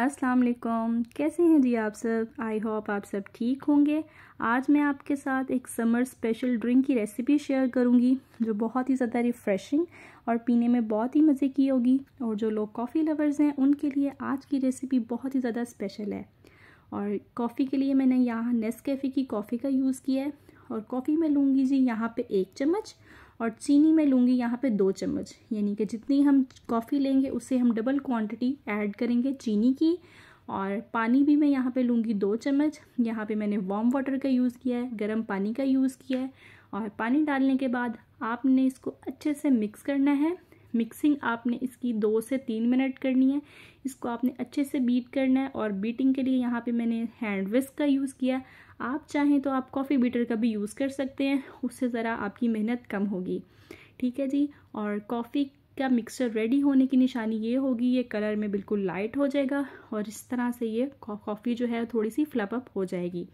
अस्सलाम वालेकुम कैसे हैं जी आप सब आई होप आप सब ठीक होंगे आज मैं आपके साथ एक समर स्पेशल ड्रिंक की रेसिपी शेयर करूंगी जो बहुत ही ज़्यादा रिफ़्रेशिंग और पीने में बहुत ही मज़े की होगी और जो लोग कॉफ़ी लवर्स हैं उनके लिए आज की रेसिपी बहुत ही ज़्यादा स्पेशल है और कॉफ़ी के लिए मैंने यहाँ नेस्कैफ़े की कॉफ़ी का यूज़ किया है और कॉफ़ी में लूँगी जी यहाँ पर एक चम्मच और चीनी मैं लूँगी यहाँ पे दो चम्मच यानी कि जितनी हम कॉफ़ी लेंगे उससे हम डबल क्वांटिटी ऐड करेंगे चीनी की और पानी भी मैं यहाँ पे लूँगी दो चम्मच यहाँ पे मैंने वार्म वाटर का यूज़ किया है गर्म पानी का यूज़ किया है और पानी डालने के बाद आपने इसको अच्छे से मिक्स करना है मिक्सिंग आपने इसकी दो से तीन मिनट करनी है इसको आपने अच्छे से बीट करना है और बीटिंग के लिए यहाँ पे मैंने हैंड विस्क का यूज़ किया आप चाहें तो आप कॉफ़ी बीटर का भी यूज़ कर सकते हैं उससे ज़रा आपकी मेहनत कम होगी ठीक है जी और कॉफ़ी का मिक्सचर रेडी होने की निशानी ये होगी ये कलर में बिल्कुल लाइट हो जाएगा और इस तरह से ये कॉफ़ी जो है थोड़ी सी फ्लपअप हो जाएगी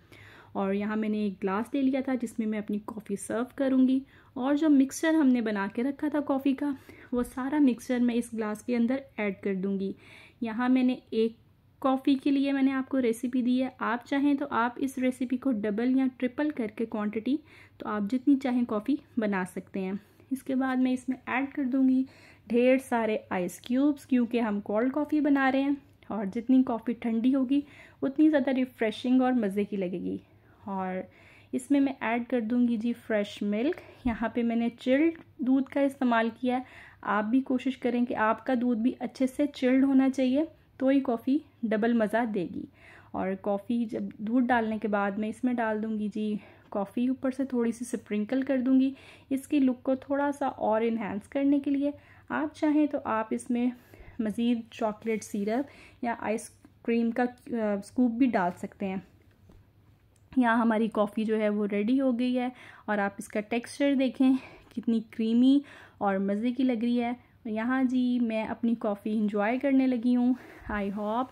और यहाँ मैंने एक ग्लास ले लिया था जिसमें मैं अपनी कॉफ़ी सर्व करूँगी और जो मिक्सचर हमने बना के रखा था कॉफ़ी का वो सारा मिक्सचर मैं इस ग्लास के अंदर ऐड कर दूँगी यहाँ मैंने एक कॉफ़ी के लिए मैंने आपको रेसिपी दी है आप चाहें तो आप इस रेसिपी को डबल या ट्रिपल करके क्वांटिटी तो आप जितनी चाहें कॉफ़ी बना सकते हैं इसके बाद मैं इसमें ऐड कर दूँगी ढेर सारे आइस क्यूब्स क्योंकि हम कोल्ड कॉफ़ी बना रहे हैं और जितनी कॉफ़ी ठंडी होगी उतनी ज़्यादा रिफ़्रेशिंग और मज़े की लगेगी और इसमें मैं ऐड कर दूंगी जी फ्रेश मिल्क यहाँ पे मैंने चिल्ड दूध का इस्तेमाल किया है आप भी कोशिश करें कि आपका दूध भी अच्छे से चिल्ड होना चाहिए तो ही कॉफ़ी डबल मज़ा देगी और कॉफ़ी जब दूध डालने के बाद मैं इसमें डाल दूंगी जी कॉफ़ी ऊपर से थोड़ी सी स्प्रिंकल कर दूंगी इसकी लुक को थोड़ा सा और इन्हेंस करने के लिए आप चाहें तो आप इसमें मज़ीद चॉकलेट सिरप या आइस क्रीम का स्कूप भी डाल सकते हैं यहाँ हमारी कॉफ़ी जो है वो रेडी हो गई है और आप इसका टेक्सचर देखें कितनी क्रीमी और मज़े की लग रही है यहाँ जी मैं अपनी कॉफ़ी इंजॉय करने लगी हूँ आई होप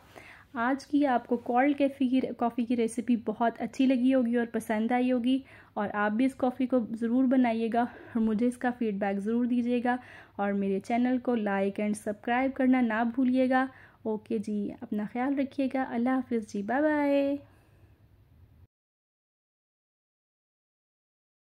आज की आपको कॉल्ड कैफ़ी की कॉफ़ी की रेसिपी बहुत अच्छी लगी होगी और पसंद आई होगी और आप भी इस कॉफ़ी को ज़रूर बनाइएगा और मुझे इसका फ़ीडबैक ज़रूर दीजिएगा और मेरे चैनल को लाइक एंड सब्सक्राइब करना ना भूलिएगा ओके जी अपना ख्याल रखिएगा अल्लाह हाफिज़ जी बाय बाय